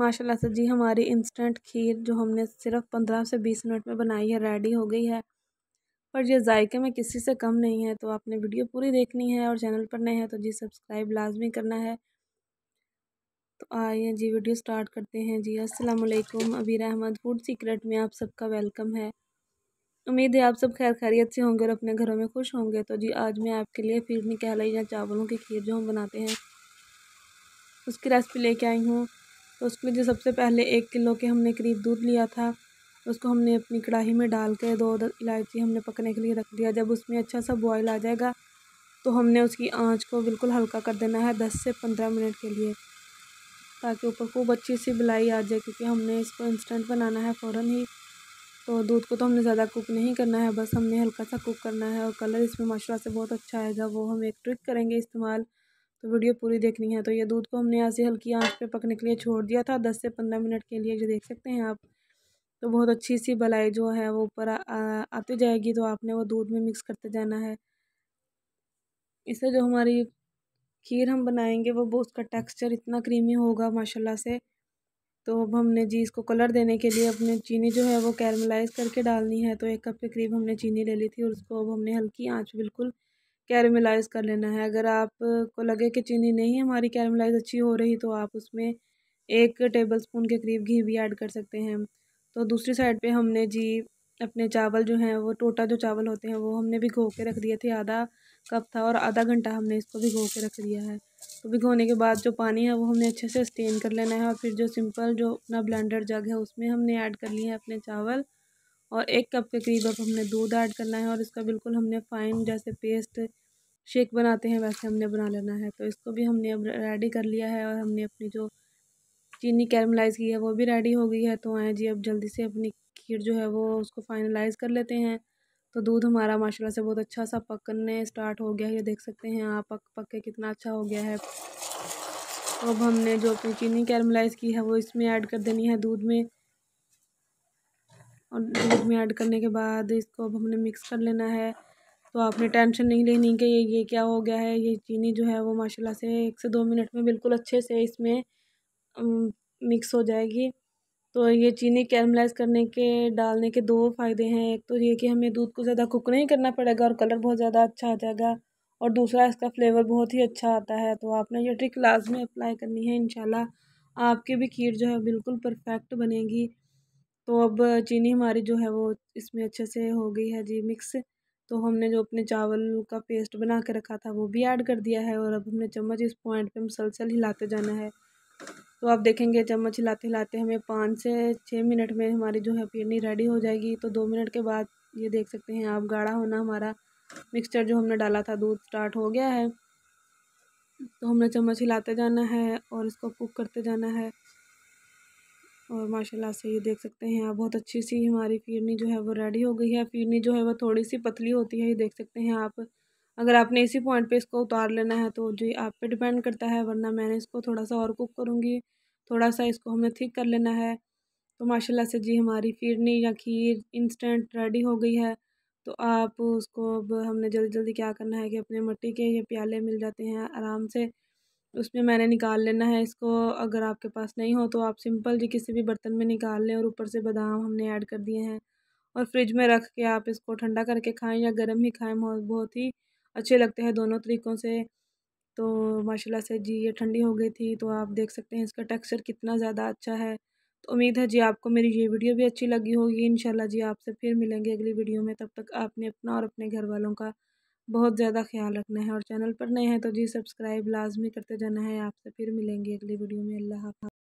माशाल्लाह से जी हमारी इंस्टेंट खीर जो हमने सिर्फ पंद्रह से बीस मिनट में बनाई है रेडी हो गई है पर ये जायके में किसी से कम नहीं है तो आपने वीडियो पूरी देखनी है और चैनल पर नए हैं तो जी सब्सक्राइब लाजमी करना है तो आइए जी वीडियो स्टार्ट करते हैं जी असलकुम अबीर अहमद फूड सीक्रेट में आप सबका वेलकम है उम्मीद है आप सब खैर खैरियत से होंगे और अपने घरों में खुश होंगे तो जी आज मैं आपके लिए फिर कहलाई या चावलों की खीर जो हम बनाते हैं उसकी रेसिपी लेके आई हूँ तो उसके लिए जो सबसे पहले एक किलो के हमने करीब दूध लिया था उसको हमने अपनी कढ़ाई में डाल के दो इलायची हमने पकने के लिए रख दिया जब उसमें अच्छा सा बॉयल आ जाएगा तो हमने उसकी आंच को बिल्कुल हल्का कर देना है दस से पंद्रह मिनट के लिए ताकि ऊपर खूब अच्छी सी बिलाई आ जाए क्योंकि हमने इसको इंस्टेंट बनाना है फ़ौर ही तो दूध को तो हमने ज़्यादा कुक नहीं करना है बस हमने हल्का सा कुक करना है और कलर इसमें माशा से बहुत अच्छा आएगा वो हम एक ट्रिक करेंगे इस्तेमाल तो वीडियो पूरी देखनी है तो ये दूध को हमने यहाँ से हल्की आंच पे पकने के लिए छोड़ दिया था दस से पंद्रह मिनट के लिए जो देख सकते हैं आप तो बहुत अच्छी सी बलाई जो है वो ऊपर आती जाएगी तो आपने वो दूध में मिक्स करते जाना है इससे जो हमारी खीर हम बनाएंगे वो वो उसका टेक्सचर इतना क्रीमी होगा माशाल्लाह से तो अब हमने जी इसको कलर देने के लिए अपने चीनी जो है वो कैरमलाइज करके डालनी है तो एक कप के करीब हमने चीनी ले ली थी और उसको अब हमने हल्की आँच बिल्कुल कैरमलाइज़ कर लेना है अगर आपको लगे कि चीनी नहीं हमारी कैरमलाइज़ अच्छी हो रही तो आप उसमें एक टेबल स्पून के करीब घी भी ऐड कर सकते हैं तो दूसरी साइड पे हमने जी अपने चावल जो हैं वो टोटा जो चावल होते हैं वो हमने भिगो के रख दिए थे आधा कप था और आधा घंटा हमने इसको भिगो के रख दिया है तो भिगोने के बाद जो पानी है वो हमने अच्छे से स्टेन कर लेना है और फिर जो सिंपल जो अपना ब्लेंडर जग है उसमें हमने ऐड कर लिए हैं अपने चावल और एक कप के करीब अब हमने दूध ऐड करना है और इसका बिल्कुल हमने फ़ाइन जैसे पेस्ट शेक बनाते हैं वैसे हमने बना लेना है तो इसको भी हमने अब रेडी कर लिया है और हमने अपनी जो चीनी कैरमलाइज की है वो भी रेडी हो गई है तो आए जी अब जल्दी से अपनी खीर जो है वो उसको फाइनलाइज़ कर लेते हैं तो दूध हमारा माशाल्लाह से बहुत अच्छा सा पकने स्टार्ट हो गया है ये देख सकते हैं आप पक पक के कितना अच्छा हो गया है तो अब हमने जो अपनी चीनी कैरमलाइज़ की है वो इसमें ऐड कर देनी है दूध में और दूध में ऐड करने के बाद इसको अब हमने मिक्स कर लेना है तो आपने टेंशन नहीं लेनी कि ये ये क्या हो गया है ये चीनी जो है वो माशाल्लाह से एक से दो मिनट में बिल्कुल अच्छे से इसमें मिक्स हो जाएगी तो ये चीनी कैरमलाइज करने के डालने के दो फ़ायदे हैं एक तो ये कि हमें दूध को ज़्यादा कुक नहीं करना पड़ेगा और कलर बहुत ज़्यादा अच्छा आ जाएगा और दूसरा इसका फ्लेवर बहुत ही अच्छा आता है तो आपने ये ट्रिक लाजमी अप्लाई करनी है इनशाला आपकी भी खीर जो है बिल्कुल परफेक्ट बनेगी तो अब चीनी हमारी जो है वो इसमें अच्छे से हो गई है जी मिक्स तो हमने जो अपने चावल का पेस्ट बना के रखा था वो भी ऐड कर दिया है और अब हमने चम्मच इस पॉइंट पे मुसलसल हिलाते जाना है तो आप देखेंगे चम्मच हिलाते हिलाते हमें पाँच से छः मिनट में हमारी जो है पिरनी रेडी हो जाएगी तो दो मिनट के बाद ये देख सकते हैं आप गाढ़ा होना हमारा मिक्सचर जो हमने डाला था दूध स्टार्ट हो गया है तो हमने चम्मच हिलाते जाना है और इसको कुक करते जाना है और माशाल्लाह से ये देख सकते हैं आप बहुत अच्छी सी हमारी फिरनी जो है वो रेडी हो गई है फिरनी जो है वो थोड़ी सी पतली होती है ये देख सकते हैं आप अगर आपने इसी पॉइंट पे इसको उतार लेना है तो जी आप पे डिपेंड करता है वरना मैंने इसको थोड़ा सा और कुक करूँगी थोड़ा सा इसको हमने ठीक कर लेना है तो माशाल्लाह से जी हमारी फिरनी या खीर इंस्टेंट रेडी हो गई है तो आप उसको अब हमने जल्दी जल्दी क्या करना है कि अपने मट्टी के ये प्याले मिल जाते हैं आराम से उसमें मैंने निकाल लेना है इसको अगर आपके पास नहीं हो तो आप सिंपल जी किसी भी बर्तन में निकाल लें और ऊपर से बादाम हमने ऐड कर दिए हैं और फ्रिज में रख के आप इसको ठंडा करके खाएं या गर्म ही खाएं बहुत ही अच्छे लगते हैं दोनों तरीक़ों से तो माशाल्लाह से जी ये ठंडी हो गई थी तो आप देख सकते हैं इसका टेक्सचर कितना ज़्यादा अच्छा है तो उम्मीद है जी आपको मेरी ये वीडियो भी अच्छी लगी होगी इन जी आपसे फिर मिलेंगे अगली वीडियो में तब तक आपने अपना और अपने घर वालों का बहुत ज़्यादा ख्याल रखना है और चैनल पर नए हैं तो जी सब्सक्राइब लाजमी करते जाना है आपसे फिर मिलेंगे अगली वीडियो में अल्लाह हाफ़